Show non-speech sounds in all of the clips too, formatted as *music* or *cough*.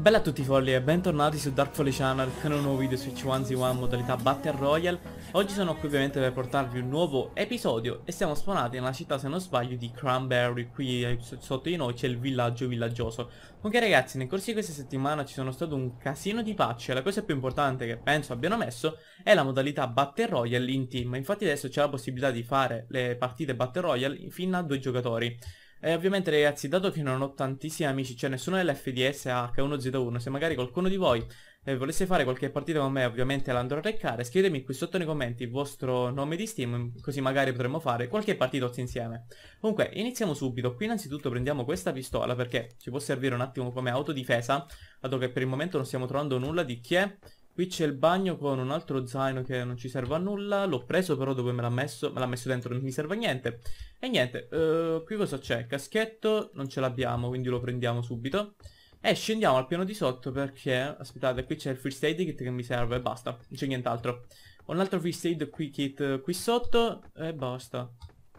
Bella a tutti folli e bentornati su Dark Folly Channel con un nuovo video su H1Z1 modalità Battle Royale Oggi sono qui ovviamente per portarvi un nuovo episodio e siamo spawnati nella città se non sbaglio di Cranberry Qui eh, sotto di noi c'è il villaggio villaggioso Ok ragazzi nel corso di questa settimana ci sono stato un casino di patch e la cosa più importante che penso abbiano messo è la modalità Battle Royale in team Infatti adesso c'è la possibilità di fare le partite Battle Royale fino a due giocatori e ovviamente ragazzi, dato che non ho tantissimi amici, cioè nessuno dell'FDS ha H1Z1, se magari qualcuno di voi eh, volesse fare qualche partita con me, ovviamente l'andrò a reccare, scrivetemi qui sotto nei commenti il vostro nome di Steam, così magari potremmo fare qualche partita insieme. Comunque, iniziamo subito. Qui innanzitutto prendiamo questa pistola perché ci può servire un attimo come autodifesa, dato che per il momento non stiamo trovando nulla di chi è Qui c'è il bagno con un altro zaino che non ci serve a nulla. L'ho preso però dove me l'ha messo? Me l'ha messo dentro, non mi serve a niente. E niente, eh, qui cosa c'è? Caschetto, non ce l'abbiamo, quindi lo prendiamo subito. E scendiamo al piano di sotto perché... Aspettate, qui c'è il first aid kit che mi serve e basta. Non c'è nient'altro. Ho un altro first aid kit qui sotto e basta.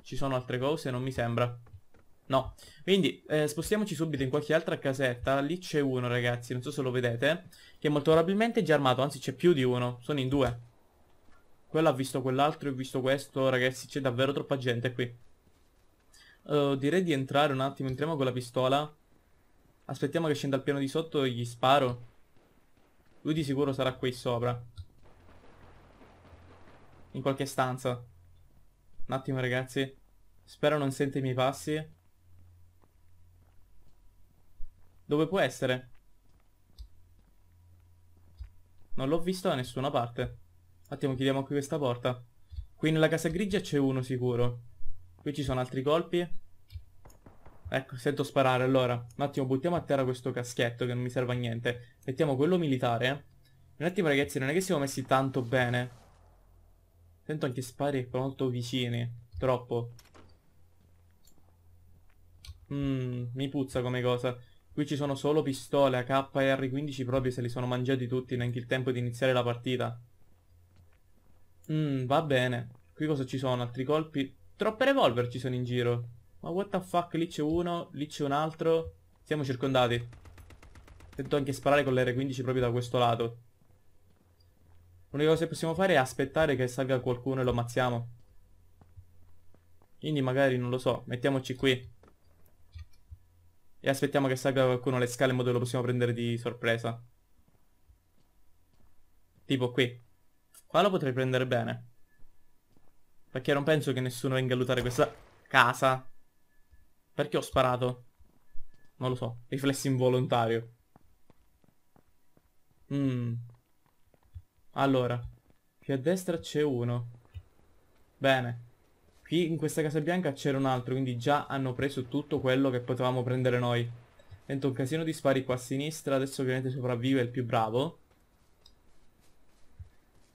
Ci sono altre cose? Non mi sembra. No. Quindi eh, spostiamoci subito in qualche altra casetta. Lì c'è uno, ragazzi. Non so se lo vedete. Che molto probabilmente è già armato, anzi c'è più di uno, sono in due. Quello ha visto quell'altro e ho visto questo, ragazzi c'è davvero troppa gente qui. Uh, direi di entrare un attimo, entriamo con la pistola. Aspettiamo che scenda al piano di sotto e gli sparo. Lui di sicuro sarà qui sopra. In qualche stanza. Un attimo ragazzi. Spero non sente i miei passi. Dove può essere? Non l'ho visto da nessuna parte. Attimo, chiudiamo qui questa porta. Qui nella casa grigia c'è uno sicuro. Qui ci sono altri colpi. Ecco, sento sparare allora. Un attimo, buttiamo a terra questo caschetto che non mi serve a niente. Mettiamo quello militare. Un attimo ragazzi, non è che siamo messi tanto bene. Sento anche spari ecco, molto vicini. Troppo. Mmm, mi puzza come cosa. Qui ci sono solo pistole, AK e R15 proprio se li sono mangiati tutti neanche il tempo di iniziare la partita. Mmm, va bene. Qui cosa ci sono? Altri colpi? Troppe revolver ci sono in giro. Ma what the fuck, lì c'è uno, lì c'è un altro. Siamo circondati. Tento anche sparare con l'R15 proprio da questo lato. L'unica cosa che possiamo fare è aspettare che salga qualcuno e lo ammazziamo. Quindi magari, non lo so, mettiamoci qui. E aspettiamo che salga qualcuno le scale in modo che lo possiamo prendere di sorpresa. Tipo qui. Qua lo potrei prendere bene. Perché non penso che nessuno venga a lutare questa casa. Perché ho sparato? Non lo so. Riflessi involontario. Mm. Allora. Qui a destra c'è uno. Bene. Qui in questa Casa Bianca c'era un altro, quindi già hanno preso tutto quello che potevamo prendere noi. Sento un casino di spari qua a sinistra, adesso ovviamente sopravvive il più bravo.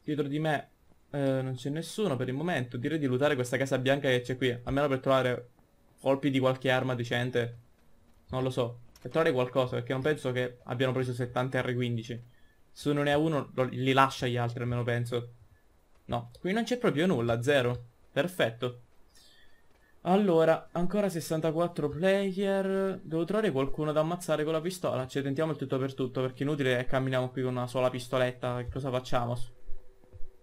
Dietro di me eh, non c'è nessuno per il momento, direi di lootare questa Casa Bianca che c'è qui, almeno per trovare colpi di qualche arma decente. Non lo so, per trovare qualcosa, perché non penso che abbiano preso 70 R15. Se non ne ha uno lo, li lascia gli altri almeno penso. No, qui non c'è proprio nulla, zero. Perfetto. Allora, ancora 64 player. Devo trovare qualcuno da ammazzare con la pistola. Cioè, tentiamo il tutto per tutto, perché è inutile che camminiamo qui con una sola pistoletta. Che cosa facciamo?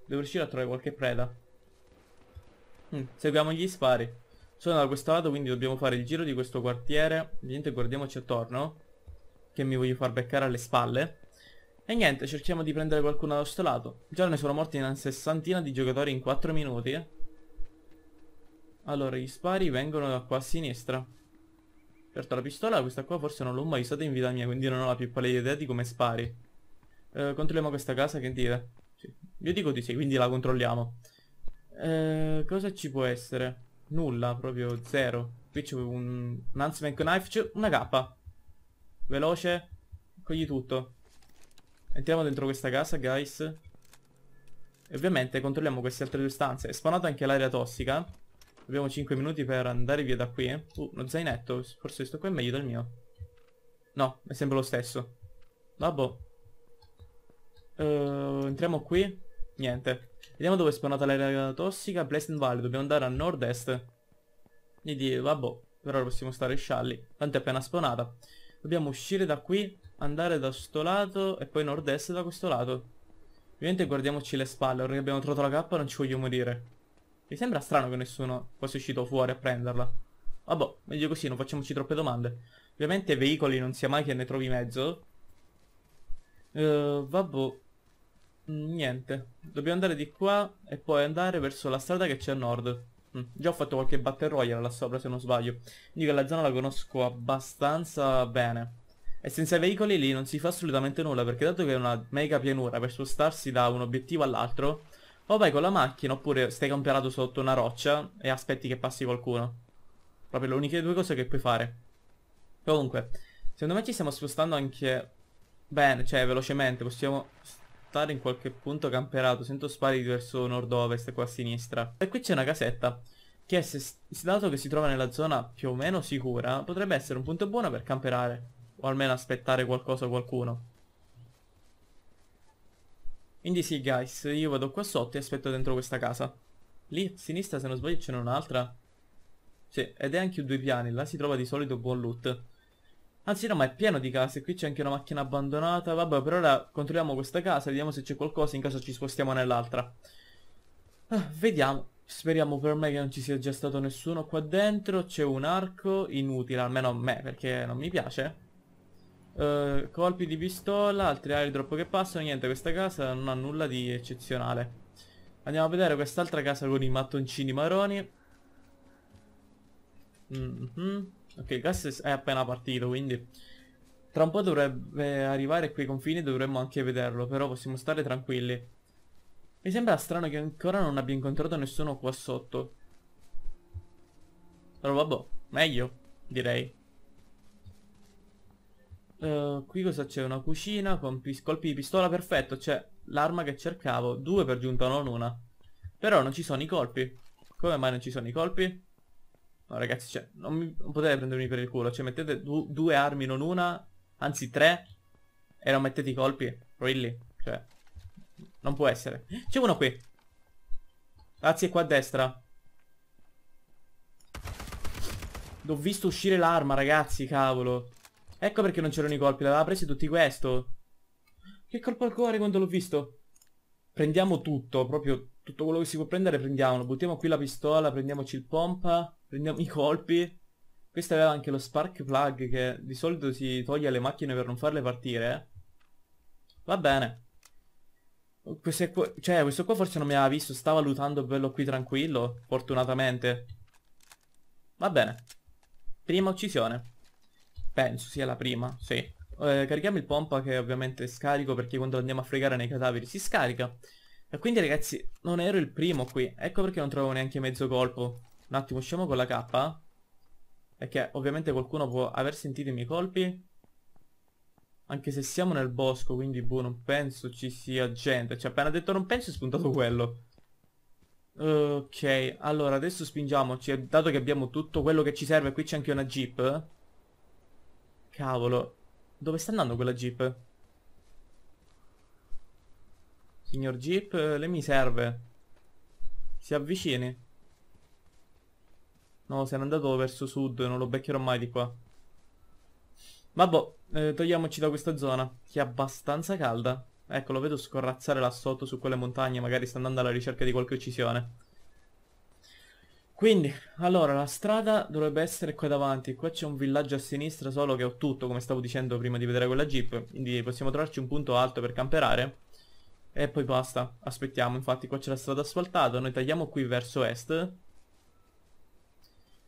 Devo riuscire a trovare qualche preda. Mm, seguiamo gli spari. Sono da questo lato, quindi dobbiamo fare il giro di questo quartiere. Niente, guardiamoci attorno. Che mi voglio far beccare alle spalle. E niente, cerchiamo di prendere qualcuno da questo lato. Già ne sono morti una sessantina di giocatori in 4 minuti, eh. Allora, gli spari vengono da qua a sinistra. Certo, la pistola, questa qua forse non l'ho mai usata in vita mia, quindi non ho la più pallida idea di come spari. Eh, controlliamo questa casa, che dire? Sì. Io dico di sì, quindi la controlliamo. Eh, cosa ci può essere? Nulla, proprio zero. Qui c'è un, un Huntsman Knife, c'è una K. Veloce, cogli tutto. Entriamo dentro questa casa, guys. E ovviamente controlliamo queste altre due stanze. È spawnata anche l'aria tossica. Abbiamo 5 minuti per andare via da qui. Eh. Uh, lo zainetto. Forse questo qua è meglio del mio. No, è sempre lo stesso. Vabbò. Uh, ehm, entriamo qui. Niente. Vediamo dove è spawnata l'area tossica. Blessed Valley. Dobbiamo andare a nord-est. Quindi, vabbò. Però possiamo stare scialli. Tanto è appena spawnata. Dobbiamo uscire da qui. Andare da sto lato. E poi nord-est da questo lato. Ovviamente guardiamoci le spalle. Ora che abbiamo trovato la cappa non ci voglio morire. Mi sembra strano che nessuno fosse uscito fuori a prenderla. Vabbè, meglio così, non facciamoci troppe domande. Ovviamente veicoli non sia mai che ne trovi mezzo. Uh, vabbè. Niente. Dobbiamo andare di qua e poi andare verso la strada che c'è a nord. Mm. Già ho fatto qualche battle royale là sopra se non sbaglio. Quindi che la zona la conosco abbastanza bene. E senza veicoli lì non si fa assolutamente nulla perché dato che è una mega pianura per spostarsi da un obiettivo all'altro o oh, vai con la macchina oppure stai camperato sotto una roccia e aspetti che passi qualcuno. Proprio le uniche due cose che puoi fare. Comunque, secondo me ci stiamo spostando anche bene, cioè velocemente. Possiamo stare in qualche punto camperato. Sento spari verso nord-ovest, qua a sinistra. E qui c'è una casetta che se, dato che si trova nella zona più o meno sicura, potrebbe essere un punto buono per camperare. O almeno aspettare qualcosa o qualcuno. Quindi sì, guys, io vado qua sotto e aspetto dentro questa casa. Lì a sinistra, se non sbaglio, ce n'è un'altra. Sì, ed è anche un due piani, là si trova di solito buon loot. Anzi no, ma è pieno di case, qui c'è anche una macchina abbandonata. Vabbè, per ora controlliamo questa casa, vediamo se c'è qualcosa, in caso ci spostiamo nell'altra. Ah, vediamo. Speriamo per me che non ci sia già stato nessuno qua dentro. C'è un arco inutile, almeno a me, perché non mi piace. Eh, colpi di pistola, altri airdrop che passano, niente, questa casa non ha nulla di eccezionale. Andiamo a vedere quest'altra casa con i mattoncini maroni. Mm -hmm. Ok, il gas è appena partito, quindi tra un po' dovrebbe arrivare qui ai confini e dovremmo anche vederlo, però possiamo stare tranquilli. Mi sembra strano che ancora non abbia incontrato nessuno qua sotto. Però vabbè, meglio, direi. Ehm, qui cosa c'è? Una cucina con colpi di pistola perfetto, c'è l'arma che cercavo. Due per giunta, non una. Però non ci sono i colpi. Come mai non ci sono i colpi? No ragazzi, cioè, non, mi, non potete prendermi per il culo. Cioè mettete du due armi, non una, anzi tre, e non mettete i colpi. Really? Cioè, non può essere. C'è uno qui. Grazie qua a destra. L'ho visto uscire l'arma, ragazzi, cavolo. Ecco perché non c'erano i colpi, l'aveva preso tutti questo. Che colpo al cuore quando l'ho visto? Prendiamo tutto, proprio tutto quello che si può prendere prendiamolo. Buttiamo qui la pistola, prendiamoci il pompa, prendiamo i colpi. Questo aveva anche lo spark plug che di solito si toglie alle macchine per non farle partire. Va bene. Questo qua, cioè, questo qua forse non mi aveva visto, stava lutando bello qui tranquillo, fortunatamente. Va bene. Prima uccisione. Penso sia la prima, sì. Eh, carichiamo il pompa che ovviamente scarico perché quando andiamo a fregare nei cadaveri si scarica. E quindi ragazzi, non ero il primo qui. Ecco perché non trovo neanche mezzo colpo. Un attimo, usciamo con la K. Perché ovviamente qualcuno può aver sentito i miei colpi. Anche se siamo nel bosco, quindi boh, non penso ci sia gente. Cioè, appena detto non penso è spuntato quello. Ok, allora adesso spingiamoci. Dato che abbiamo tutto quello che ci serve, qui c'è anche una jeep. Cavolo. Dove sta andando quella jeep? Signor jeep, eh, lei mi serve. Si avvicini. No, se n'è andato verso sud, non lo beccherò mai di qua. Ma boh, eh, togliamoci da questa zona, che è abbastanza calda. Ecco, lo vedo scorrazzare là sotto su quelle montagne, magari sta andando alla ricerca di qualche uccisione. Quindi, allora, la strada dovrebbe essere qua davanti. Qua c'è un villaggio a sinistra, solo che ho tutto, come stavo dicendo prima di vedere quella jeep. Quindi possiamo trovarci un punto alto per camperare. E poi basta. Aspettiamo, infatti qua c'è la strada asfaltata. Noi tagliamo qui verso est.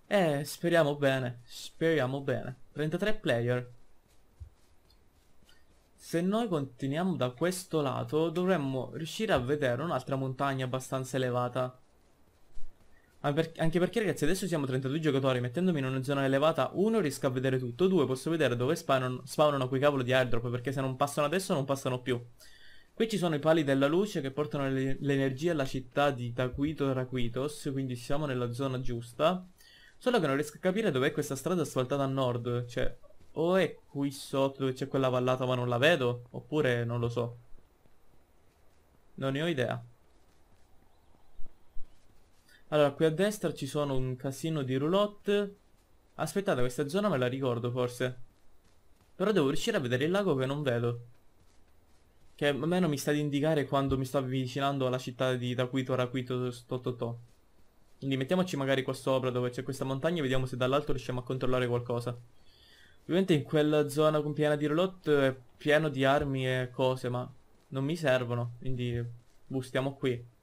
E speriamo bene. Speriamo bene. 33 player. Se noi continuiamo da questo lato, dovremmo riuscire a vedere un'altra montagna abbastanza elevata. Anche perché ragazzi adesso siamo 32 giocatori Mettendomi in una zona elevata 1 riesco a vedere tutto 2 posso vedere dove spawnano, spawnano quei cavoli di airdrop Perché se non passano adesso non passano più Qui ci sono i pali della luce che portano l'energia alla città di Taquito Raquitos Quindi siamo nella zona giusta Solo che non riesco a capire dov'è questa strada asfaltata a nord Cioè o è qui sotto dove c'è quella vallata ma non la vedo Oppure non lo so Non ne ho idea allora, qui a destra ci sono un casino di roulotte. Aspettate, questa zona me la ricordo forse. Però devo riuscire a vedere il lago che non vedo. Che a me non mi sta ad indicare quando mi sto avvicinando alla città di Daquito, Raquito Stototò. Quindi mettiamoci magari qua sopra dove c'è questa montagna e vediamo se dall'alto riusciamo a controllare qualcosa. Ovviamente in quella zona con piena di roulotte è pieno di armi e cose, ma non mi servono, quindi bustiamo qui.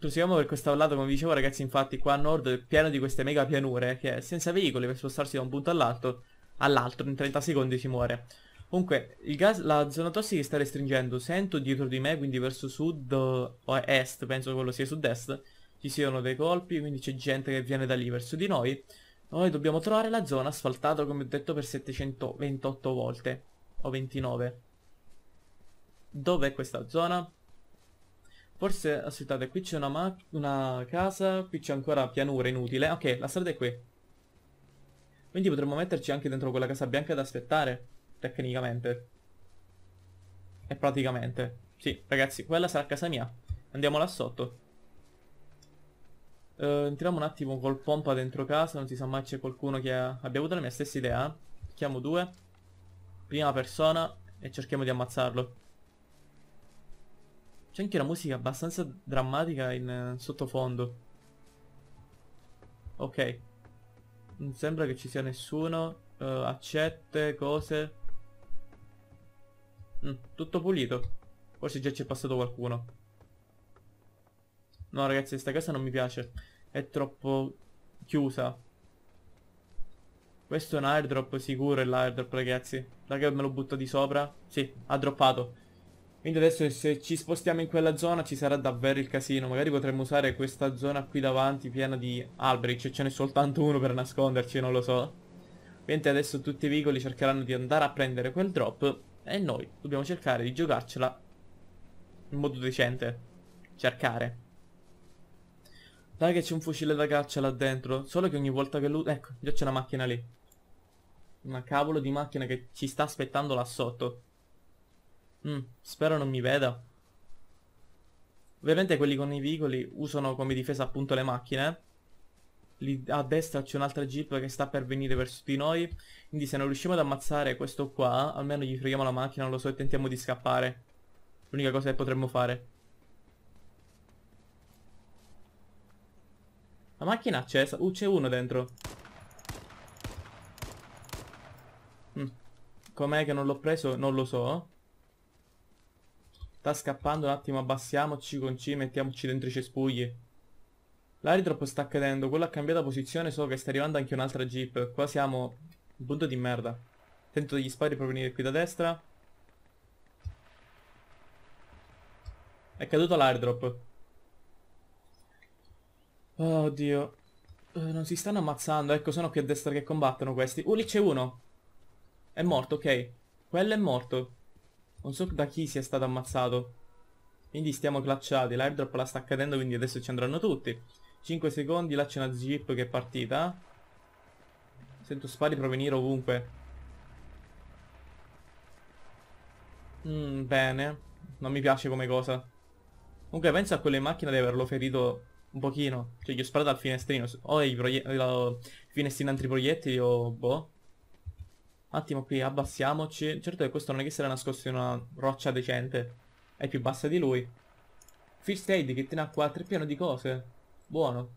Proseguiamo per questo vallata, come dicevo ragazzi, infatti qua a nord è pieno di queste mega pianure, che senza veicoli per spostarsi da un punto all'altro, all'altro in 30 secondi si muore. Comunque, gas, la zona tossica sta restringendo, sento dietro di me, quindi verso sud o est, penso che quello sia sud-est, ci siano dei colpi, quindi c'è gente che viene da lì verso di noi. Noi dobbiamo trovare la zona asfaltata, come ho detto, per 728 volte, o 29. Dov'è questa zona? Forse, aspettate, qui c'è una, una casa, qui c'è ancora pianura inutile. Ok, la strada è qui. Quindi potremmo metterci anche dentro quella casa bianca da aspettare, tecnicamente. E praticamente. Sì, ragazzi, quella sarà casa mia. Andiamo là sotto. Uh, entriamo un attimo col pompa dentro casa, non si sa mai c'è qualcuno che ha... abbia avuto la mia stessa idea. Chiamo due, prima persona e cerchiamo di ammazzarlo. C'è anche una musica abbastanza drammatica in eh, sottofondo. Ok. Non sembra che ci sia nessuno. Uh, accette, cose. Mm, tutto pulito. Forse già ci è passato qualcuno. No ragazzi, questa casa non mi piace. È troppo chiusa. Questo è un airdrop sicuro, l'airdrop ragazzi. Raga me lo butto di sopra. Sì, ha droppato. Quindi adesso se ci spostiamo in quella zona ci sarà davvero il casino. Magari potremmo usare questa zona qui davanti piena di alberi. Cioè ce n'è soltanto uno per nasconderci, non lo so. Mentre adesso tutti i vicoli cercheranno di andare a prendere quel drop. E noi dobbiamo cercare di giocarcela in modo decente. Cercare. Dai che c'è un fucile da caccia là dentro. Solo che ogni volta che lui... Ecco, già c'è una macchina lì. Una cavolo di macchina che ci sta aspettando là sotto. Mm, spero non mi veda. Ovviamente quelli con i veicoli usano come difesa appunto le macchine. Lì a destra c'è un'altra jeep che sta per venire verso di noi. Quindi se non riusciamo ad ammazzare questo qua, almeno gli freghiamo la macchina, non lo so, e tentiamo di scappare. L'unica cosa che potremmo fare. La macchina è accesa. Uh, c'è uno dentro. Mm. Com'è che non l'ho preso? Non lo so. Sta scappando, un attimo abbassiamoci con C, mettiamoci dentro i cespugli. L'aerodrop sta cadendo, quello ha cambiato posizione, so che sta arrivando anche un'altra jeep. Qua siamo... un punto di merda. Tento degli spari per venire qui da destra. È caduto l'airdrop. Oh, oddio. Eh, non si stanno ammazzando, ecco, sono qui a destra che combattono questi. Uh, lì c'è uno. È morto, ok. Quello è morto. Non so da chi sia stato ammazzato. Quindi stiamo clacciati, L'airdrop la sta cadendo, quindi adesso ci andranno tutti. 5 secondi, là c'è una zip che è partita. Sento spari provenire ovunque. Mm, bene. Non mi piace come cosa. Comunque penso a quelle macchine di averlo ferito un pochino. Cioè gli ho sparato al finestrino. O il, il finestrino antiproiettili o oh, boh. Un attimo qui, abbassiamoci. Certo che questo non è che sarà nascosto in una roccia decente. È più bassa di lui. First aid che tiene a 4 pieno di cose. Buono.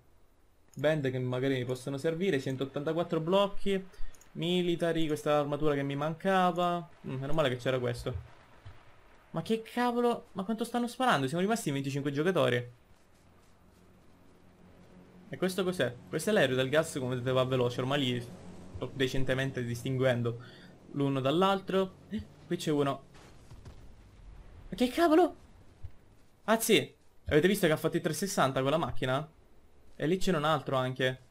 Band che magari mi possono servire. 184 blocchi. Military, questa armatura che mi mancava. Mm, meno male che c'era questo. Ma che cavolo? Ma quanto stanno sparando? Siamo rimasti 25 giocatori. E questo cos'è? Questo è l'aereo del gas come vedete va veloce, ormai lì decentemente distinguendo l'uno dall'altro. Eh, qui c'è uno. Ma che cavolo? Ah sì, avete visto che ha fatto i 360 con la macchina? E lì c'è un altro anche.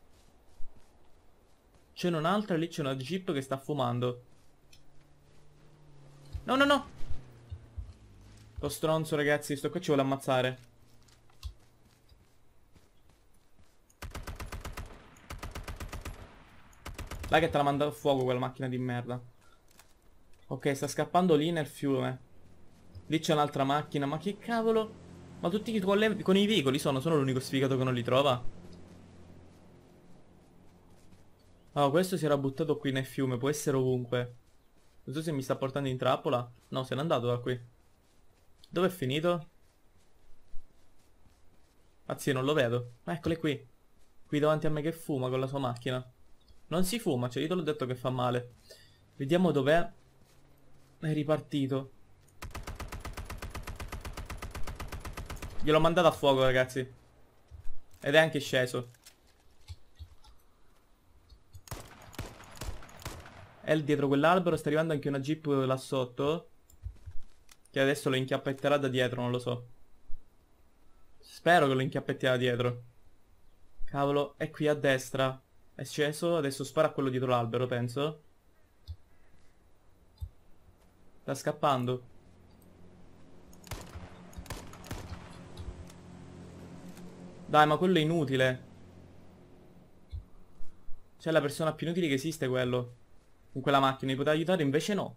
C'è un altro e lì c'è una jeep che sta fumando. No, no, no! Lo stronzo, ragazzi, sto qua ci vuole ammazzare. Là che te la manda a fuoco quella macchina di merda. Ok, sta scappando lì nel fiume. Lì c'è un'altra macchina, ma che cavolo? Ma tutti con, le... con i veicoli sono, sono l'unico sfigato che non li trova? Oh, questo si era buttato qui nel fiume, può essere ovunque. Non so se mi sta portando in trappola. No, se n'è andato da qui. Dove è finito? Anzi, ah, non lo vedo. Eccole qui. Qui davanti a me che fuma con la sua macchina. Non si fuma, cioè io te l'ho detto che fa male. Vediamo dov'è. È ripartito. Gliel'ho mandato a fuoco, ragazzi. Ed è anche sceso. È dietro quell'albero, sta arrivando anche una jeep là sotto. Che adesso lo inchiappetterà da dietro, non lo so. Spero che lo inchiappetterà da dietro. Cavolo, è qui a destra. È sceso, adesso spara a quello dietro l'albero, penso. Sta scappando. Dai, ma quello è inutile. C'è la persona più inutile che esiste quello. Con quella macchina, mi poteva aiutare, invece no.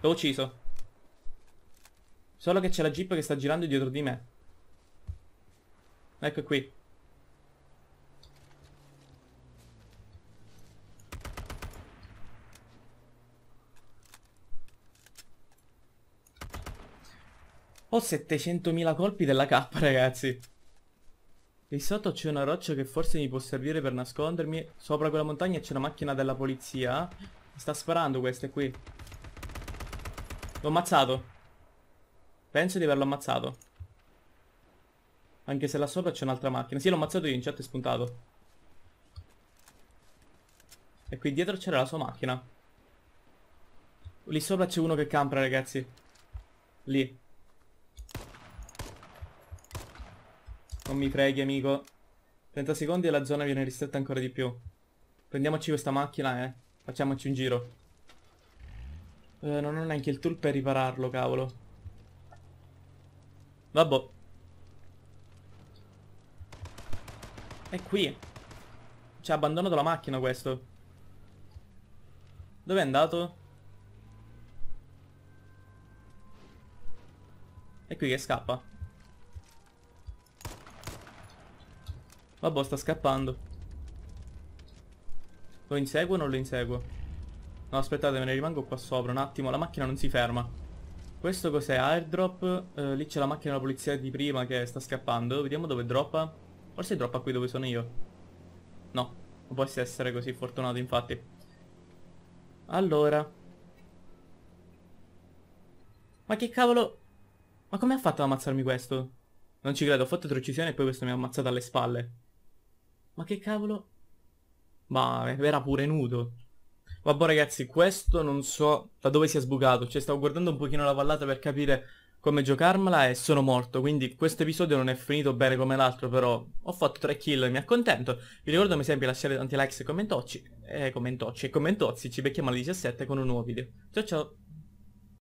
L'ho ucciso. Solo che c'è la jeep che sta girando dietro di me. Ecco qui. Ho 700.000 colpi della K, *laughs* ragazzi. Lì sotto c'è una roccia che forse mi può servire per nascondermi. Sopra quella montagna c'è una macchina della polizia. Mi sta sparando questa qui. L'ho ammazzato. Penso di averlo ammazzato. Anche se là sopra c'è un'altra macchina. Sì, l'ho ammazzato io in chat è spuntato. E qui dietro c'era la sua macchina. Lì sopra c'è uno che campa, ragazzi. Lì. Non mi freghi, amico. 30 secondi e la zona viene ristretta ancora di più. Prendiamoci questa macchina, eh. Facciamoci un giro. Eh, non ho neanche il tool per ripararlo, cavolo. Vabbè. È qui. Cioè, ha abbandonato la macchina questo. Dove è andato? È qui che scappa. Vabbè, sta scappando. Lo inseguo o non lo inseguo? No, aspettate, me ne rimango qua sopra un attimo. La macchina non si ferma. Questo cos'è? Airdrop. Eh, lì c'è la macchina della polizia di prima che sta scappando. Vediamo dove droppa. Forse droppa qui dove sono io. No, non posso essere così fortunato infatti. Allora. Ma che cavolo... Ma come ha fatto ad ammazzarmi questo? Non ci credo, ho fatto tre uccisioni e poi questo mi ha ammazzato alle spalle. Ma che cavolo... Ma era pure nudo. Vabbè ragazzi, questo non so da dove si è sbucato. Cioè stavo guardando un pochino la vallata per capire come giocarmela e sono morto, quindi questo episodio non è finito bene come l'altro, però ho fatto 3 kill e mi accontento. Vi ricordo come sempre lasciare tanti likes e commentocci, e eh, commentocci e commentozzi, ci becchiamo alle 17 con un nuovo video. Ciao ciao!